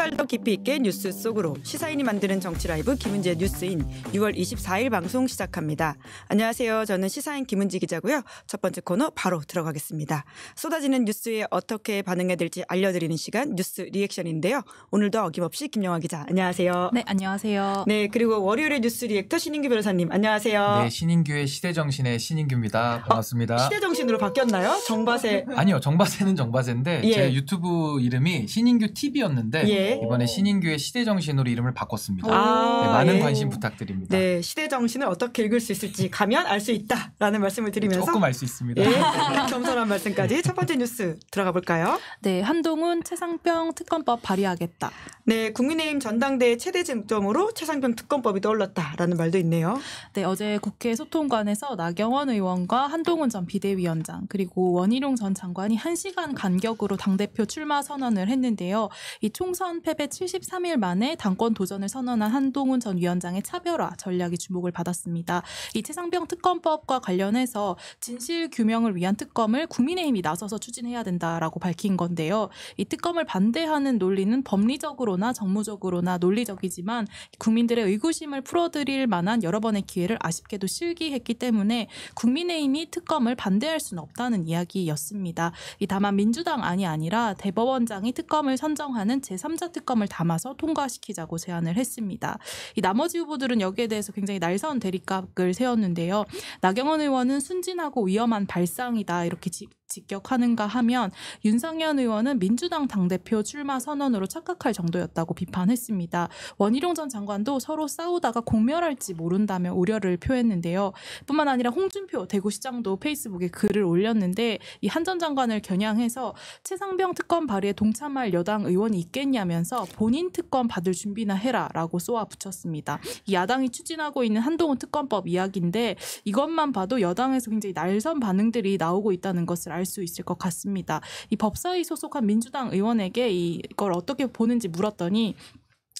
발더 깊이 있게 뉴스 속으로 시사인이 만드는 정치 라이브 김은지의 뉴스인 6월 24일 방송 시작합니다. 안녕하세요. 저는 시사인 김은지 기자고요. 첫 번째 코너 바로 들어가겠습니다. 쏟아지는 뉴스에 어떻게 반응해야 될지 알려드리는 시간 뉴스 리액션인데요. 오늘도 어김없이 김영아 기자 안녕하세요. 네 안녕하세요. 네 그리고 월요일의 뉴스 리액터 신인규 변호사님 안녕하세요. 네 신인규의 시대정신의 신인규입니다. 어, 반갑습니다. 어, 시대정신으로 바뀌었나요? 정바세 아니요 정바세는 정바세인데 예. 제 유튜브 이름이 신인규 TV였는데 예. 이번에 신인교회 시대 정신으로 이름을 바꿨습니다. 아, 네, 많은 예. 관심 부탁드립니다. 네, 시대 정신을 어떻게 읽을 수 있을지 가면 알 수 있다라는 말씀을 드리면서 조금 알 수 있습니다. 예, 겸손한 말씀까지 첫 번째 뉴스 들어가 볼까요? 네, 한동훈 최상병 특검법 발의하겠다. 네, 국민의힘 전당대회 최대 쟁점으로 최상병 특검법이 떠올랐다라는 말도 있네요. 네, 어제 국회 소통관에서 나경원 의원과 한동훈 전 비대위원장 그리고 원희룡 전 장관이 1시간 간격으로 당대표 출마 선언을 했는데요. 이 총선 3패배 73일 만에 당권 도전을 선언한 한동훈 전 위원장의 차별화 전략이 주목을 받았습니다. 이 최상병 특검법과 관련해서 진실 규명을 위한 특검을 국민의힘이 나서서 추진해야 된다라고 밝힌 건데요. 이 특검을 반대하는 논리는 법리적으로나 정무적으로나 논리적이지만 국민들의 의구심을 풀어드릴 만한 여러 번의 기회를 아쉽게도 실기했기 때문에 국민의힘이 특검을 반대할 수는 없다는 이야기였습니다. 다만 민주당안이 아니라 대법원장이 특검을 선정하는 제3 자 3자 특검을 담아서 통과시키자고 제안을 했습니다. 이 나머지 후보들은 여기에 대해서 굉장히 날선 대립각을 세웠는데요. 나경원 의원은 순진하고 위험한 발상이다 이렇게 직격하는가 하면 윤상현 의원은 민주당 당대표 출마 선언으로 착각할 정도였다고 비판했습니다. 원희룡 전 장관도 서로 싸우다가 공멸할지 모른다며 우려를 표했는데요. 뿐만 아니라 홍준표 대구시장도 페이스북에 글을 올렸는데 이 한 전 장관을 겨냥해서 최상병 특검 발의에 동참할 여당 의원이 있겠냐면서 본인 특검 받을 준비나 해라라고 쏘아붙였습니다. 야당이 추진하고 있는 한동훈 특검법 이야기인데 이것만 봐도 여당에서 굉장히 날선 반응들이 나오고 있다는 것을 알 알수 있을 것 같습니다. 이 법사위 소속한 민주당 의원에게 이걸 어떻게 보는지 물었더니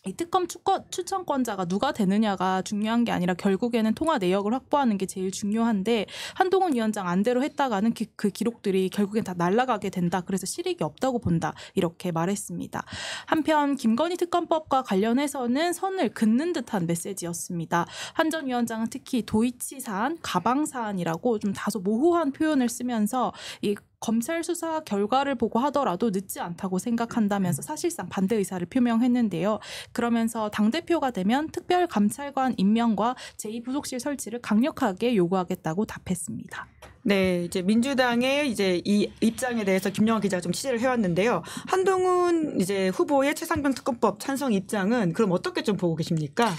이 특검 추천권자가 누가 되느냐가 중요한 게 아니라 결국에는 통화 내역을 확보하는 게 제일 중요한데 한동훈 위원장 안대로 했다가는 기, 그, 그 기록들이 결국엔 다 날아가게 된다. 그래서 실익이 없다고 본다. 이렇게 말했습니다. 한편 김건희 특검법과 관련해서는 선을 긋는 듯한 메시지였습니다. 한 전 위원장은 특히 도이치 사안, 가방 사안이라고 좀 다소 모호한 표현을 쓰면서 이 검찰 수사 결과를 보고 하더라도 늦지 않다고 생각한다면서 사실상 반대 의사를 표명했는데요. 그러면서 당대표가 되면 특별 감찰관 임명과 제2부속실 설치를 강력하게 요구하겠다고 답했습니다. 네, 이제 민주당의 이제 이 입장에 대해서 김영하 기자가 좀 취재를 해왔는데요. 한동훈 이제 후보의 최상병 특검법 찬성 입장은 그럼 어떻게 좀 보고 계십니까?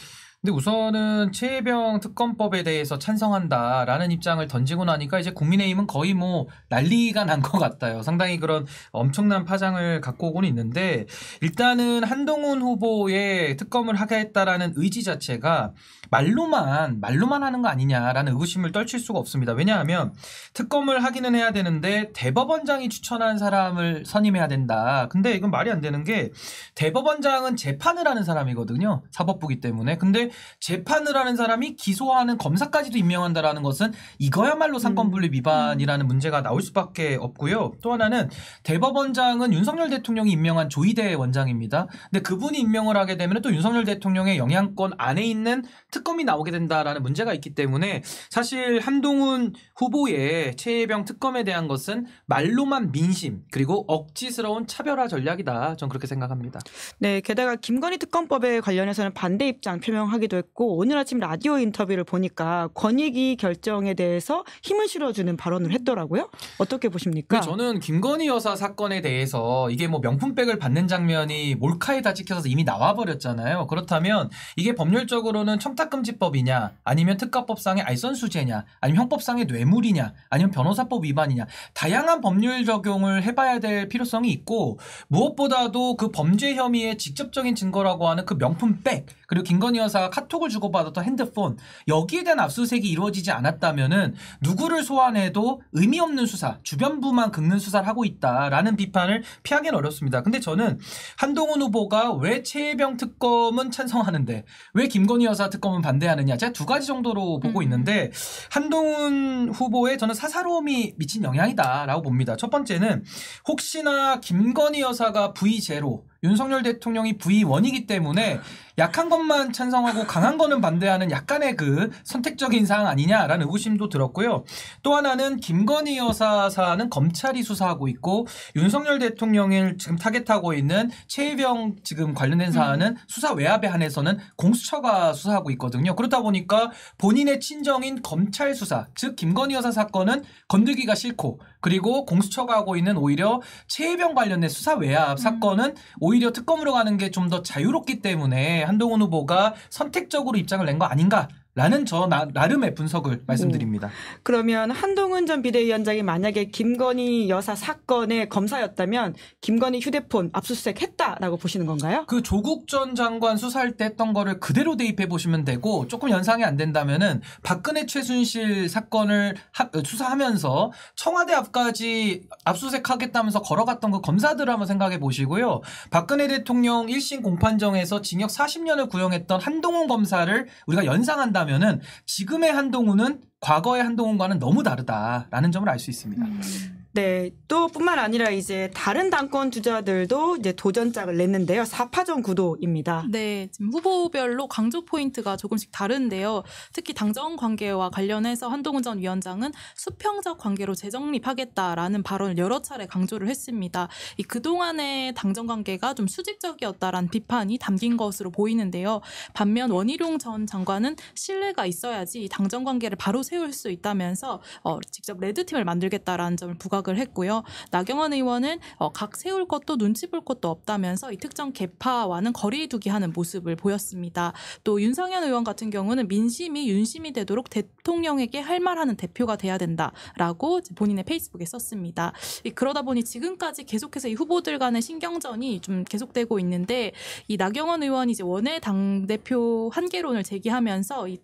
근데 우선은 최혜병 특검법에 대해서 찬성한다라는 입장을 던지고 나니까 이제 국민의힘은 거의 뭐 난리가 난 것 같아요. 상당히 그런 엄청난 파장을 갖고 오곤 있는데 일단은 한동훈 후보의 특검을 하겠다라는 의지 자체가 말로만 말로만 하는 거 아니냐라는 의구심을 떨칠 수가 없습니다. 왜냐하면 특검을 하기는 해야 되는데 대법원장이 추천한 사람을 선임해야 된다. 근데 이건 말이 안 되는 게 대법원장은 재판을 하는 사람이거든요. 사법부기 때문에. 근데 재판을 하는 사람이 기소하는 검사까지도 임명한다라는 것은 이거야말로 상권분립 음. 위반이라는 음. 문제가 나올 수밖에 없고요. 또 하나는 대법원장은 윤석열 대통령이 임명한 조희대 원장입니다. 근데 그분이 임명을 하게 되면 또 윤석열 대통령의 영향권 안에 있는 특검이 나오게 된다라는 문제가 있기 때문에 사실 한동훈 후보의 최혜병 특검에 대한 것은 말로만 민심 그리고 억지스러운 차별화 전략이다. 전 그렇게 생각합니다. 네, 게다가 김건희 특검법에 관련해서는 반대 입장 표명하기 만나기도 했고 오늘 아침 라디오 인터뷰를 보니까 권익위 결정에 대해서 힘을 실어주는 발언을 했더라고요. 어떻게 보십니까? 네, 저는 김건희 여사 사건에 대해서 이게 뭐 명품백을 받는 장면이 몰카에 다 찍혀서 이미 나와버렸잖아요. 그렇다면 이게 법률적으로는 청탁금지법이냐 아니면 특가법상의 알선수재냐 아니면 형법상의 뇌물이냐 아니면 변호사법 위반이냐 다양한 법률 적용을 해봐야 될 필요성이 있고 무엇보다도 그 범죄 혐의의 직접적인 증거라고 하는 그 명품백 그리고 김건희 여사 카톡을 주고받았던 핸드폰 여기에 대한 압수수색이 이루어지지 않았다면은 누구를 소환해도 의미 없는 수사 주변부만 긁는 수사를 하고 있다라는 비판을 피하기는 어렵습니다. 근데 저는 한동훈 후보가 왜 최혜병 특검은 찬성하는데 왜 김건희 여사 특검은 반대하느냐 제가 두 가지 정도로 보고 음. 있는데 한동훈 후보의 저는 사사로움이 미친 영향이다라고 봅니다. 첫 번째는 혹시나 김건희 여사가 V 제로 윤석열 대통령이 v 1이기 때문에 약한 것만 찬성하고 강한 거는 반대하는 약간의 그 선택적인 사항 아니냐라는 의구심도 들었고요. 또 하나는 김건희 여사 사는 검찰이 수사하고 있고 윤석열 대통령을 지금 타겟하고 있는 최혜병 지금 관련된 사안은 음. 수사 외압에 한해서는 공수처가 수사하고 있거든요. 그렇다 보니까 본인의 친정인 검찰 수사, 즉 김건희 여사 사건은 건들기가 싫고 그리고 공수처가 하고 있는 오히려 최혜병 관련된 수사 외압 음. 사건은 오히려 특검으로 가는 게 좀 더 자유롭기 때문에 한동훈 후보가 선택적으로 입장을 낸 거 아닌가 라는 저 나, 름의 분석을 음. 말씀드립니다. 음. 그러면 한동훈 전 비대위원장이 만약에 김건희 여사 사건의 검사였다면 김건희 휴대폰 압수수색 했다라고 보시는 건가요? 그 조국 전 장관 수사할 때 했던 거를 그대로 대입해 보시면 되고 조금 연상이 안 된다면은 박근혜 최순실 사건을 하, 수사하면서 청와대 앞까지 압수수색하겠다면서 걸어갔던 그 검사들을 한번 생각해 보시고요. 박근혜 대통령 1심 공판정에서 징역 40년을 구형했던 한동훈 검사를 우리가 연상한다 본다면은 지금의 한동훈은 과거의 한동훈과는 너무 다르다라는 점을 알 수 있습니다. 음. 네. 또 뿐만 아니라 이제 다른 당권 주자들도 이제 도전장을 냈는데요. 4파전 구도입니다. 네. 지금 후보별로 강조 포인트가 조금씩 다른데요. 특히 당정 관계와 관련해서 한동훈 전 위원장은 수평적 관계로 재정립하겠다라는 발언을 여러 차례 강조를 했습니다. 이 그동안의 당정 관계가 좀 수직적이었다라는 비판이 담긴 것으로 보이는데요. 반면 원희룡 전 장관은 신뢰가 있어야지 당정 관계를 바로 세울 수 있다면서 어, 직접 레드팀을 만들겠다라는 점을 부각 지적을 했고요. 나경원 의원은 어, 각 세울 것도 눈치 볼 것도 없다면서 이 특정 개파와는 거리두기 하는 모습을 보였습니다. 또 윤상현 의원 같은 경우는 민심이 윤심이 되도록 대통령에게 할 말하는 대표가 돼야 된다라고 본인의 페이스북에 썼습니다. 그러다 보니 지금까지 계속해서 이 후보들 간의 신경전이 좀 계속되고 있는데 이 나경원 의원이 이제 원외 당 대표 한계론을 제기하면서 이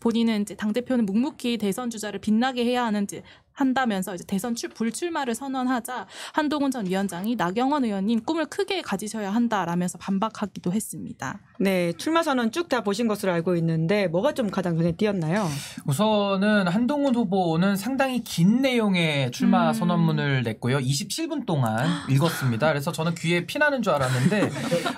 본인은 당대표는 묵묵히 대선 주자를 빛나게 해야 하는 지 한다면서 이제 대선 출, 불출마를 선언하자 한동훈 전 위원장이 나경원 의원님 꿈을 크게 가지셔야 한다라면서 반박하기도 했습니다. 네, 출마 선언 쭉 다 보신 것으로 알고 있는데 뭐가 좀 가장 눈에 띄었나요? 우선은 한동훈 후보는 상당히 긴 내용의 출마 음. 선언문을 냈고요. 27분 동안 읽었습니다. 그래서 저는 귀에 피나는 줄 알았는데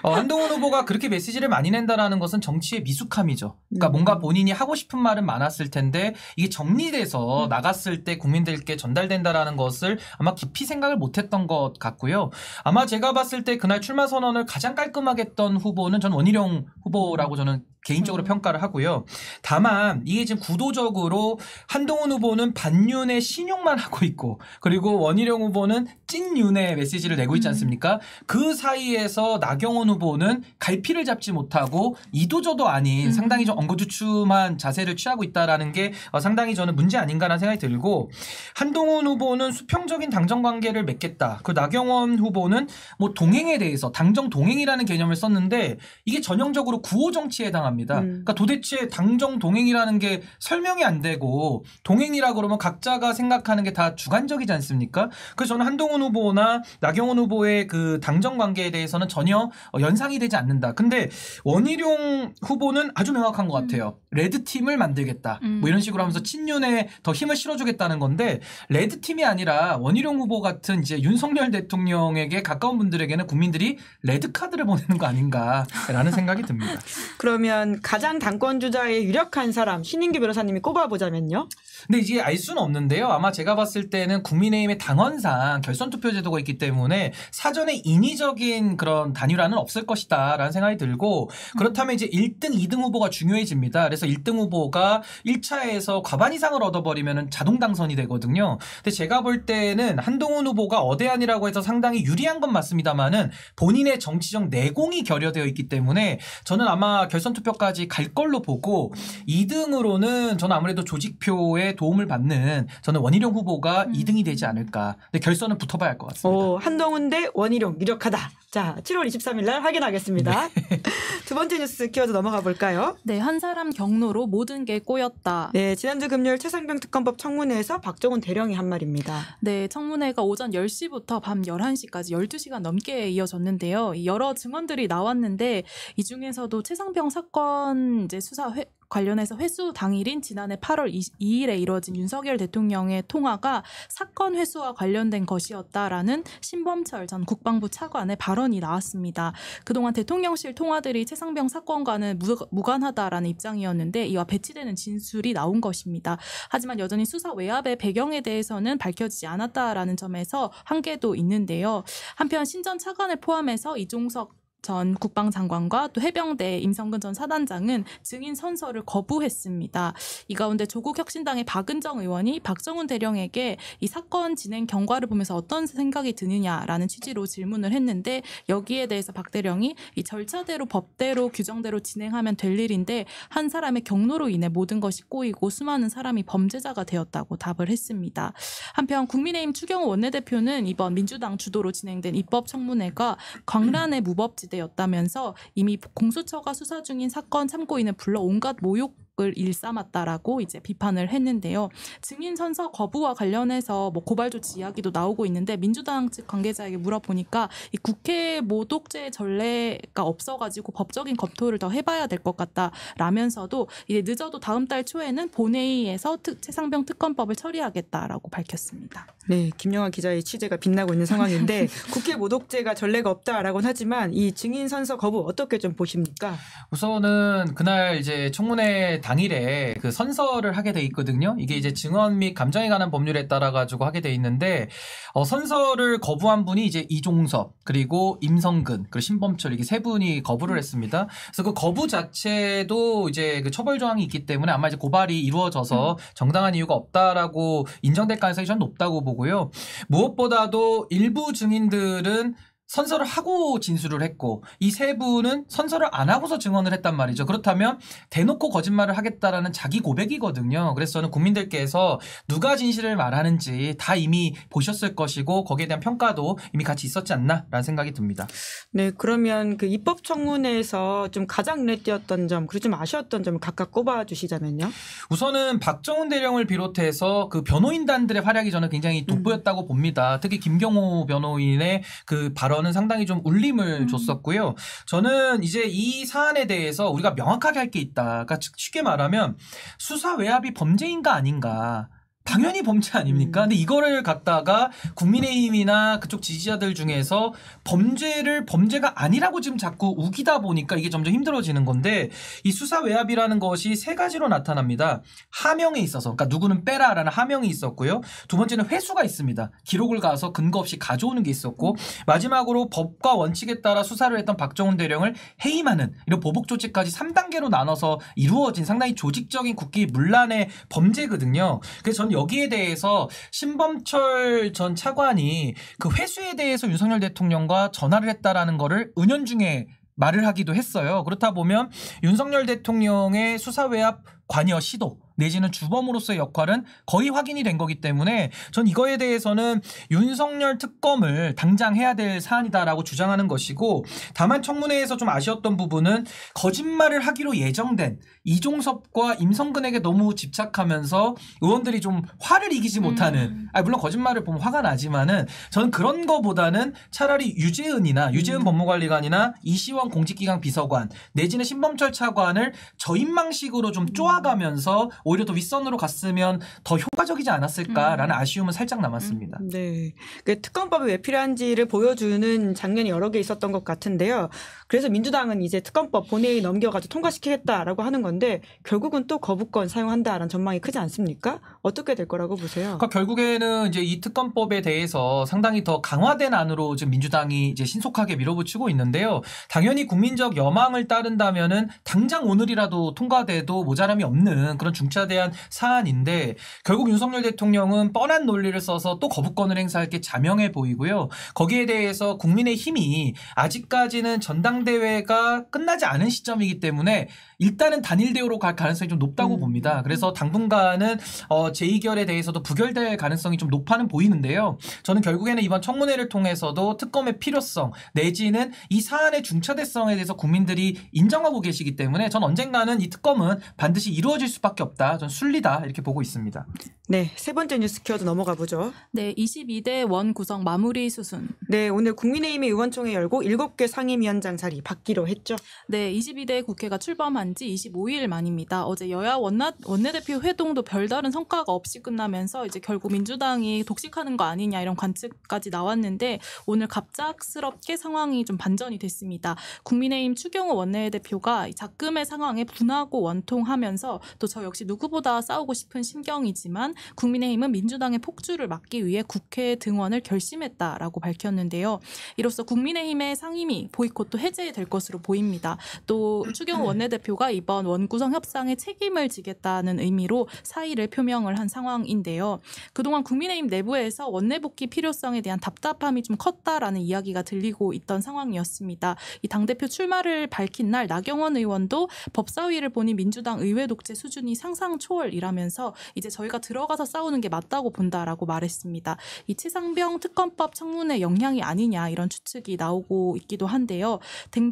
어, 한동훈 후보가 그렇게 메시지를 많이 낸다라는 것은 정치의 미숙함이죠. 그러니까 음. 뭔가 본인이 하고 싶은 말은 많았을 텐데 이게 정리돼서 음. 나갔을 때 국민 국민들께 전달된다라는 것을 아마 깊이 생각을 못했던 것 같고요. 아마 제가 봤을 때 그날 출마 선언을 가장 깔끔하게 했던 후보는 전 원희룡 후보라고 저는 개인적으로 음. 평가를 하고요. 다만 이게 지금 구도적으로 한동훈 후보는 반윤의 신용만 하고 있고 그리고 원희룡 후보는 찐윤의 메시지를 내고 있지 음. 않습니까? 음. 그 사이에서 나경원 후보는 갈피를 잡지 못하고 이도저도 아닌 음. 상당히 좀 엉거주춤한 자세를 취하고 있다라는 게 어, 상당히 저는 문제 아닌가라는 생각이 들고 한동훈 후보는 수평적인 당정 관계를 맺겠다. 그 나경원 후보는 뭐 동행에 대해서 당정 동행이라는 개념을 썼는데 이게 전형적으로 구호 정치에 해당합니다. 합니다. 음. 그러니까 도대체 당정 동행이라는 게 설명이 안 되고 동행이라 그러면 각자가 생각하는 게 다 주관적이지 않습니까? 그래서 저는 한동훈 후보나 나경원 후보의 그 당정 관계에 대해서는 전혀 어, 연상이 되지 않는다. 근데 원희룡 후보는 아주 명확한 것 음. 같아요. 음. 레드 팀을 만들겠다. 음. 뭐 이런 식으로 하면서 친윤에 더 힘을 실어주겠다는 건데 레드 팀이 아니라 원희룡 후보 같은 이제 윤석열 대통령에게 가까운 분들에게는 국민들이 레드 카드를 보내는 거 아닌가라는 생각이 듭니다. 그러면 그러면 가장 당권 주자의 유력한 사람 신인규 변호사님이 꼽아보자면요? 근데 이제 알 수는 없는데요. 아마 제가 봤을 때는 국민의힘의 당원상 결선 투표 제도가 있기 때문에 사전에 인위적인 그런 단일화는 없을 것이다라는 생각이 들고 그렇다면 이제 1등, 2등 후보가 중요해집니다. 그래서 1등 후보가 1차에서 과반 이상을 얻어버리면 자동 당선이 되거든요. 근데 제가 볼 때는 한동훈 후보가 어대안이라고 해서 상당히 유리한 건 맞습니다만은 본인의 정치적 내공이 결여되어 있기 때문에 저는 아마 결선 투표 결정까지 갈 걸로 보고 2등으로는 저는 아무래도 조직표의 도움을 받는 저는 원희룡 후보가 음. 2등이 되지 않을까. 근데 결선은 붙어봐야 할 것 같습니다. 오, 한동훈 대 원희룡 유력하다. 자, 7월 23일 날 확인하겠습니다. 네. 두 번째 뉴스 키워드 넘어가 볼까요? 네, 한 사람 경로로 모든 게 꼬였다. 네, 지난주 금요일 최상병 특검법 청문회에서 박정훈 대령이 한 말입니다. 네, 청문회가 오전 10시부터 밤 11시까지 12시간 넘게 이어졌는데요. 여러 증언들이 나왔는데 이 중에서도 최상병 사건 이제 수사 회, 관련해서 회수 당일인 지난해 8월 2일에 이뤄진 윤석열 대통령의 통화가 사건 회수와 관련된 것이었다라는 신범철 전 국방부 차관의 발언이 나왔습니다. 그동안 대통령실 통화들이 최상병 사건과는 무관하다라는 입장이었는데 이와 배치되는 진술이 나온 것입니다. 하지만 여전히 수사 외압의 배경에 대해서는 밝혀지지 않았다라는 점에서 한계도 있는데요. 한편 신전 차관을 포함해서 이종석 전 국방장관과 또 해병대 임성근 전 사단장은 증인 선서를 거부했습니다. 이 가운데 조국 혁신당의 박은정 의원이 박정훈 대령에게 이 사건 진행 경과를 보면서 어떤 생각이 드느냐라는 취지로 질문을 했는데 여기에 대해서 박 대령이 이 절차대로 법대로 규정대로 진행하면 될 일인데 한 사람의 경로로 인해 모든 것이 꼬이고 수많은 사람이 범죄자가 되었다고 답을 했습니다. 한편 국민의힘 추경 원내대표는 이번 민주당 주도로 진행된 입법 청문회가 광란의 무법 지 시대였다면서 이미 공수처가 수사 중인 사건 참고인을 불러 온갖 모욕 을 일삼았다라고 이제 비판을 했는데요. 증인 선서 거부와 관련해서 뭐 고발 조치 이야기도 나오고 있는데 민주당 측 관계자에게 물어보니까 이 국회 모독죄 전례가 없어가지고 법적인 검토를 더 해봐야 될 것 같다라면서도 이제 늦어도 다음 달 초에는 본회의에서 특, 최상병 특검법을 처리하겠다라고 밝혔습니다. 네, 김영아 기자의 취재가 빛나고 있는 상황인데 국회 모독죄가 전례가 없다라고 하지만 이 증인 선서 거부 어떻게 좀 보십니까? 우선은 그날 이제 청문회 당일에 그 선서를 하게 돼 있거든요. 이게 이제 증언 및 감정에 관한 법률에 따라 가지고 하게 돼 있는데 어, 선서를 거부한 분이 이제 이종섭 그리고 임성근 그리고 신범철 이게 세 분이 거부를 했습니다. 그래서 그 거부 자체도 이제 그 처벌 조항이 있기 때문에 아마 이제 고발이 이루어져서 음. 정당한 이유가 없다라고 인정될 가능성이 전 높다고 보고요. 무엇보다도 일부 증인들은 선서를 하고 진술을 했고 이 세 분은 선서를 안 하고서 증언을 했단 말이죠. 그렇다면 대놓고 거짓말을 하겠다라는 자기 고백이거든요. 그래서 저는 국민들께서 누가 진실을 말하는지 다 이미 보셨을 것이고 거기에 대한 평가도 이미 같이 있었지 않나라는 생각이 듭니다. 네, 그러면 그 입법 청문회에서 좀 가장 눈에 띄었던 점 그리고 좀 아쉬웠던 점을 각각 꼽아 주시자면요. 우선은 박정훈 대령을 비롯해서 그 변호인단들의 활약이 저는 굉장히 음. 돋보였다고 음. 봅니다. 특히 김경호 변호인의 그 발언 발언은 상당히 좀 울림을 음. 줬었고요. 저는 이제 이 사안에 대해서 우리가 명확하게 할 게 있다. 그러니까 쉽게 말하면 수사 외압이 범죄인가 아닌가. 당연히 범죄 아닙니까? 음. 근데 이거를 갖다가 국민의힘이나 그쪽 지지자들 중에서 범죄를 범죄가 아니라고 지금 자꾸 우기다 보니까 이게 점점 힘들어지는 건데 이 수사 외압이라는 것이 세 가지로 나타납니다. 하명에 있어서 그러니까 누구는 빼라라는 하명이 있었고요. 두 번째는 회수가 있습니다. 기록을 가서 근거 없이 가져오는 게 있었고 마지막으로 법과 원칙에 따라 수사를 했던 박정훈 대령을 해임하는 이런 보복 조치까지 3단계로 나눠서 이루어진 상당히 조직적인 국기 문란의 범죄거든요. 그래서 저는 여기에 대해서 신범철 전 차관이 그 회수에 대해서 윤석열 대통령과 전화를 했다라는 거를 은연중에 말을 하기도 했어요. 그렇다 보면 윤석열 대통령의 수사외압 관여 시도 내지는 주범으로서의 역할은 거의 확인이 된 거기 때문에 전 이거에 대해서는 윤석열 특검을 당장 해야 될 사안이다라고 주장하는 것이고 다만 청문회에서 좀 아쉬웠던 부분은 거짓말을 하기로 예정된 이종섭과 임성근에게 너무 집착하면서 의원들이 좀 화를 이기지 못하는 음. 아 물론 거짓말을 보면 화가 나지만은 저는 그런 거보다는 차라리 유재은이나 유재은 음. 법무관리관이나 이시원 공직기강 비서관 내지는 신범철 차관을 저인망식으로 좀 음. 쪼아가면서 오히려 더 윗선으로 갔으면 더 효과적이지 않았을까라는 음. 아쉬움은 살짝 남았습니다. 음. 네. 그 특검법이 왜 필요한지를 보여주는 장면이 여러 개 있었던 것 같은데요. 그래서 민주당은 이제 특검법 본회의 넘겨가지고 통과시키겠다라고 하는 건데 결국은 또 거부권 사용한다라는 전망이 크지 않습니까? 어떻게 될 거라고 보세요? 그러니까 결국에는 이제 이 특검법에 대해서 상당히 더 강화된 안으로 지금 민주당이 이제 신속하게 밀어붙이고 있는데요. 당연히 국민적 여망을 따른다면은 당장 오늘이라도 통과돼도 모자람이 없는 그런 중체 기차대한 사안인데 결국 윤석열 대통령은 뻔한 논리를 써서 또 거부권을 행사할 게 자명해 보이고요. 거기에 대해서 국민의 힘이 아직까지는 전당대회가 끝나지 않은 시점이기 때문에 일단은 단일 대우로 갈 가능성이 좀 높다고 음. 봅니다. 그래서 당분간은 어, 재의결에 대해서도 부결될 가능성이 좀 높아는 보이는데요. 저는 결국에는 이번 청문회를 통해서도 특검의 필요성 내지는 이 사안의 중차대성에 대해서 국민들이 인정하고 계시기 때문에 전 언젠가는 이 특검은 반드시 이루어질 수밖에 없다. 전 순리다 이렇게 보고 있습니다. 네, 세 번째 뉴스 키워드 넘어가 보죠. 네, 22대 원 구성 마무리 수순. 네, 오늘 국민의힘이 의원총회 열고 7개 상임위원장 자리 받기로 했죠. 네, 22대 국회가 출범한 한지 25일 만입니다. 어제 여야 원나, 원내대표 회동도 별다른 성과가 없이 끝나면서 이제 결국 민주당이 독식하는 거 아니냐 이런 관측까지 나왔는데 오늘 갑작스럽게 상황이 좀 반전이 됐습니다. 국민의힘 추경호 원내대표가 자금의 상황에 분하고 원통하면서 또 저 역시 누구보다 싸우고 싶은 심경이지만 국민의힘은 민주당의 폭주를 막기 위해 국회 등원을 결심했다라고 밝혔는데요. 이로써 국민의힘의 상임위 보이콧도 해제될 것으로 보입니다. 또 추경호 원내대표 대표가 이번 원구성 협상에 책임을 지겠다는 의미로 사의를 표명을 한 상황인데요. 그동안 국민의힘 내부에서 원내 복귀 필요성에 대한 답답함이 좀 컸다라는 이야기가 들리고 있던 상황이었습니다. 이 당대표 출마를 밝힌 날 나경원 의원도 법사위를 보니 민주당 의회 독재 수준이 상상 초월이라면서 이제 저희가 들어가서 싸우는 게 맞다고 본다라고 말했습니다. 이 치상병 특검법 청문회 영향이 아니냐 이런 추측이 나오고 있기도 한데요.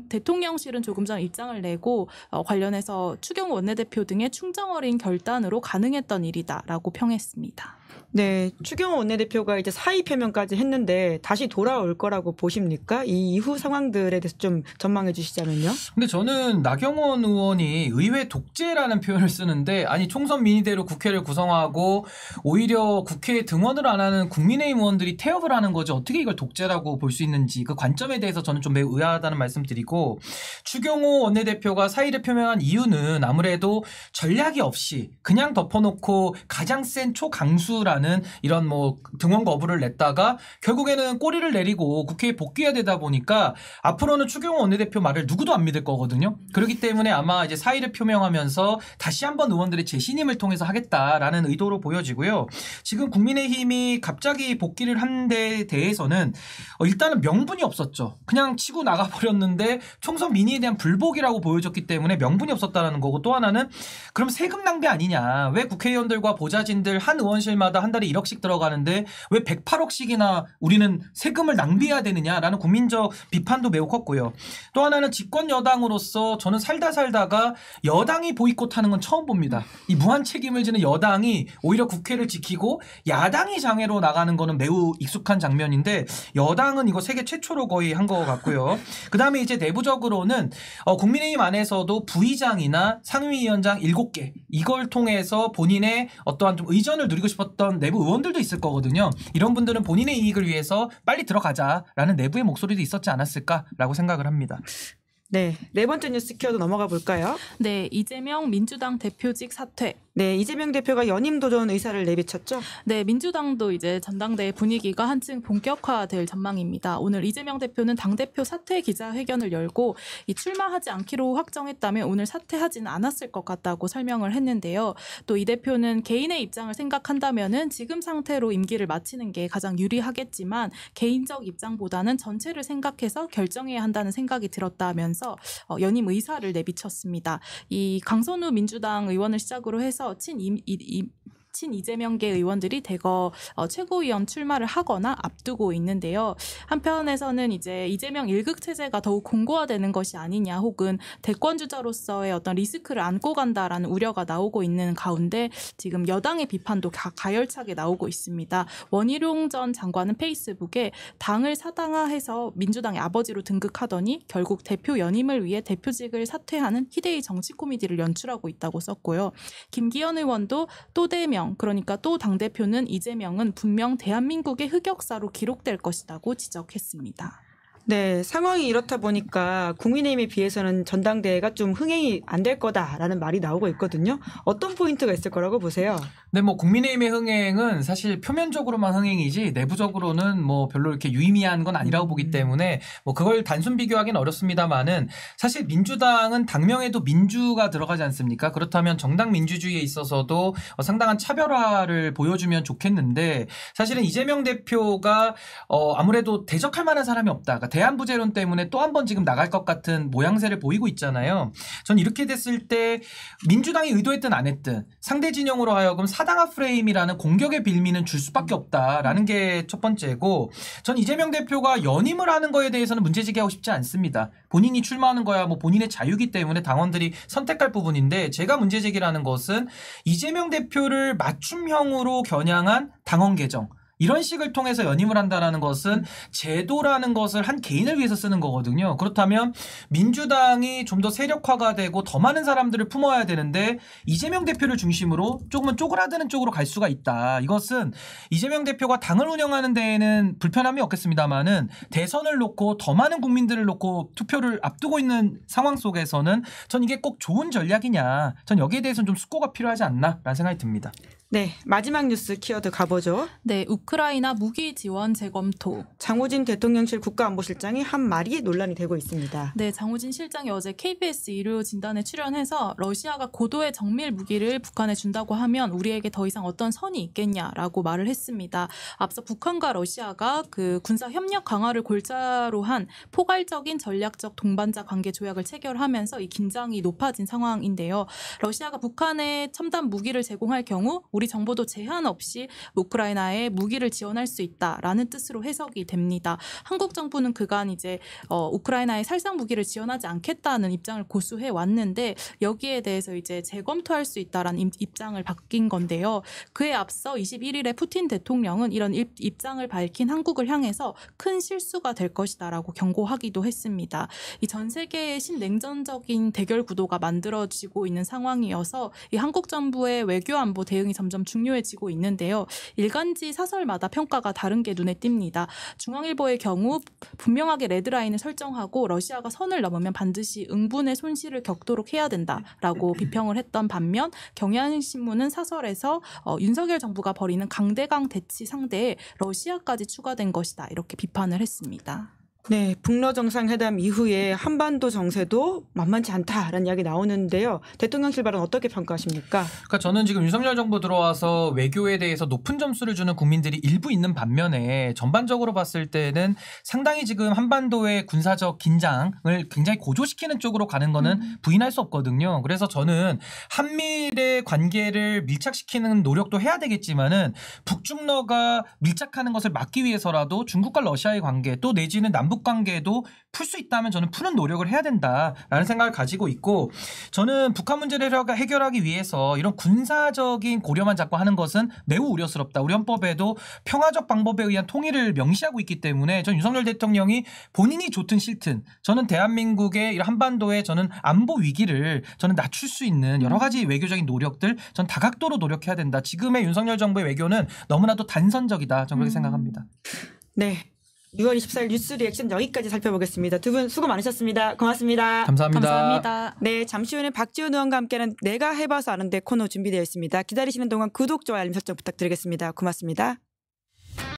대, 통령실은 조금 전 입장을 내고 어, 관련해서 추경 원내대표 등의 충정어린 결단으로 가능했던 일이다라고 평했습니다. 네, 추경 원내대표가 이제 사의 표명까지 했는데 다시 돌아올 거라고 보십니까? 이 이후 상황들에 대해서 좀 전망해 주시자면요. 근데 저는 나경원 의원이 의회 독재라는 표현을 쓰는데 아니 총선 민의대로 국회를 구성하고 오히려 국회에 등원을 안 하는 국민의힘 의원들이 태업을 하는 거지 어떻게 이걸 독재라고 볼 수 있는지 그 관점에 대해서 저는 좀 매우 의아하다는 말씀드리고 추경호 원내대표가 사의를 표명 선명한 이유는 아무래도 전략이 없이 그냥 덮어놓고 가장 센 초강수라는 이런 뭐 등원 거부를 냈다가 결국에는 꼬리를 내리고 국회에 복귀해야 되다 보니까 앞으로는 추경호 원내대표 말을 누구도 안 믿을 거거든요. 그렇기 때문에 아마 이제 사의를 표명하면서 다시 한번 의원들의 재신임을 통해서 하겠다라는 의도로 보여지고요. 지금 국민의힘이 갑자기 복귀를 한 데 대해서는 어, 일단은 명분이 없었죠. 그냥 치고 나가버렸는데 총선 민의에 대한 불복이라고 보여졌기 때문에 명 명분이 없었다라는 거고 또 하나는 그럼 세금 낭비 아니냐. 왜 국회의원들과 보좌진들 한 의원실마다 한 달에 1억씩 들어가는데 왜 108억씩이나 우리는 세금을 낭비해야 되느냐라는 국민적 비판도 매우 컸고요. 또 하나는 집권 여당으로서 저는 살다 살다가 여당이 보이콧하는 건 처음 봅니다. 이 무한 책임을 지는 여당이 오히려 국회를 지키고 야당이 장애로 나가는 거는 매우 익숙한 장면인데 여당은 이거 세계 최초로 거의 한것 같고요. 그 다음에 이제 내부적으로는 어, 국민의힘 안에서도 부 부의장이나 상위위원장 7개 이걸 통해서 본인의 어떠한 좀 의전을 누리고 싶었던 내부 의원들도 있을 거거든요. 이런 분들은 본인의 이익을 위해서 빨리 들어가자라는 내부의 목소리도 있었지 않았을까라고 생각을 합니다. 네, 네 번째 뉴스 키워드 넘어가 볼까요? 네, 이재명 민주당 대표직 사퇴. 네, 이재명 대표가 연임 도전 의사를 내비쳤죠? 네, 민주당도 이제 전당대회 분위기가 한층 본격화될 전망입니다. 오늘 이재명 대표는 당대표 사퇴 기자회견을 열고 이 출마하지 않기로 확정했다면 오늘 사퇴하진 않았을 것 같다고 설명을 했는데요. 또 이 대표는 개인의 입장을 생각한다면은 지금 상태로 임기를 마치는 게 가장 유리하겠지만 개인적 입장보다는 전체를 생각해서 결정해야 한다는 생각이 들었다면서 어, 연임 의사를 내비쳤습니다. 이 강선우 민주당 의원을 시작으로 해서 통친 이, 이, 이, 친 이재명계 의원들이 대거 어, 최고위원 출마를 하거나 앞두고 있는데요. 한편에서는 이제 이재명 일극 체제가 더욱 공고화되는 것이 아니냐 혹은 대권 주자로서의 어떤 리스크를 안고 간다라는 우려가 나오고 있는 가운데 지금 여당의 비판도 가, 가열차게 나오고 있습니다. 원희룡 전 장관은 페이스북에 당을 사당화해서 민주당의 아버지로 등극하더니 결국 대표 연임을 위해 대표직을 사퇴하는 희대의 정치 코미디를 연출하고 있다고 썼고요. 김기현 의원도 또대명 이재명 그러니까 또 당 대표는 이재명은 분명 대한민국의 흑역사로 기록될 것이라고 지적했습니다. 네, 상황이 이렇다 보니까 국민의힘에 비해서는 전당대회가 좀 흥행이 안 될 거다라는 말이 나오고 있거든요. 어떤 포인트가 있을 거라고 보세요? 네, 뭐 국민의힘의 흥행은 사실 표면적으로만 흥행이지 내부적으로는 뭐 별로 이렇게 유의미한 건 아니라고 보기 음. 때문에 뭐 그걸 단순 비교하기는 어렵습니다만은 사실 민주당은 당명에도 민주가 들어가지 않습니까? 그렇다면 정당 민주주의에 있어서도 어, 상당한 차별화를 보여주면 좋겠는데 사실은 이재명 대표가 어 아무래도 대적할 만한 사람이 없다. 그러니까 대한부재론 때문에 또 한 번 지금 나갈 것 같은 모양새를 보이고 있잖아요. 전 이렇게 됐을 때 민주당이 의도했든 안 했든 상대 진영으로 하여금 사당화 프레임이라는 공격의 빌미는 줄 수밖에 없다라는 게 첫 번째고 전 이재명 대표가 연임을 하는 거에 대해서는 문제제기하고 싶지 않습니다. 본인이 출마하는 거야 뭐 본인의 자유기 때문에 당원들이 선택할 부분인데 제가 문제제기라는 것은 이재명 대표를 맞춤형으로 겨냥한 당원 개정 이런 식을 통해서 연임을 한다라는 것은 제도라는 것을 한 개인을 위해서 쓰는 거거든요. 그렇다면 민주당이 좀 더 세력화가 되고 더 많은 사람들을 품어야 되는데 이재명 대표를 중심으로 조금은 쪼그라드는 쪽으로 갈 수가 있다. 이것은 이재명 대표가 당을 운영하는 데에는 불편함이 없겠습니다만은 대선을 놓고 더 많은 국민들을 놓고 투표를 앞두고 있는 상황 속에서는 전 이게 꼭 좋은 전략이냐. 전 여기에 대해서는 좀 숙고가 필요하지 않나라는 생각이 듭니다. 네, 마지막 뉴스 키워드 가보죠. 네, 우크라이나 무기 지원 재검토. 장호진 대통령실 국가안보실장이 한 말이 논란이 되고 있습니다. 네, 장호진 실장이 어제 KBS 일요 진단에 출연해서 러시아가 고도의 정밀 무기를 북한에 준다고 하면 우리에게 더 이상 어떤 선이 있겠냐라고 말을 했습니다. 앞서 북한과 러시아가 그 군사 협력 강화를 골자로 한 포괄적인 전략적 동반자 관계 조약을 체결하면서 이 긴장이 높아진 상황인데요. 러시아가 북한에 첨단 무기를 제공할 경우 우리 정부도 제한 없이 우크라이나에 무기를 지원할 수 있다라는 뜻으로 해석이 됩니다. 한국 정부는 그간 이제 어, 우크라이나에 살상 무기를 지원하지 않겠다는 입장을 고수해 왔는데 여기에 대해서 이제 재검토할 수 있다라는 입장을 바뀐 건데요. 그에 앞서 21일에 푸틴 대통령은 이런 입장을 밝힌 한국을 향해서 큰 실수가 될 것이다라고 경고하기도 했습니다. 이 전 세계의 신냉전적인 대결 구도가 만들어지고 있는 상황이어서 이 한국 정부의 외교 안보 대응이 점 점점 중요해지고 있는데요. 일간지 사설마다 평가가 다른 게 눈에 띕니다. 중앙일보의 경우 분명하게 레드라인을 설정하고 러시아가 선을 넘으면 반드시 응분의 손실을 겪도록 해야 된다라고 네. 비평을 했던 반면 경향신문은 사설에서 어, 윤석열 정부가 벌이는 강대강 대치 상대에 러시아까지 추가된 것이다 이렇게 비판을 했습니다. 네, 북러 정상회담 이후에 한반도 정세도 만만치 않다라는 이야기 나오는데요. 대통령실 발언 어떻게 평가하십니까? 그러니까 저는 지금 윤석열 정부 들어와서 외교에 대해서 높은 점수를 주는 국민들이 일부 있는 반면에 전반적으로 봤을 때는 상당히 지금 한반도의 군사적 긴장을 굉장히 고조시키는 쪽으로 가는 거는 음. 부인할 수 없거든요. 그래서 저는 한미일의 관계를 밀착시키는 노력도 해야 되겠지만은 북중러가 밀착하는 것을 막기 위해서라도 중국과 러시아의 관계 또 내지는 남북 남북 관계도 풀 수 있다면 저는 푸는 노력을 해야 된다라는 생각을 가지고 있고 저는 북한 문제를 해결하기 위해서 이런 군사적인 고려만 자꾸 하는 것은 매우 우려스럽다. 우리 헌법에도 평화적 방법에 의한 통일을 명시하고 있기 때문에 전 윤석열 대통령이 본인이 좋든 싫든 저는 대한민국의 한반도의 저는 안보 위기를 저는 낮출 수 있는 여러 가지 외교적인 노력들 전 다각도로 노력해야 된다. 지금의 윤석열 정부의 외교는 너무나도 단선적이다. 저는 그렇게 음. 생각합니다. 네. 6월 24일 뉴스 리액션 여기까지 살펴보겠습니다. 두 분 수고 많으셨습니다. 고맙습니다. 감사합니다. 감사합니다. 네, 잠시 후에는 박지원 의원과 함께하는 내가 해봐서 아는데 코너 준비되어 있습니다. 기다리시는 동안 구독, 좋아요, 알림 설정 부탁드리겠습니다. 고맙습니다.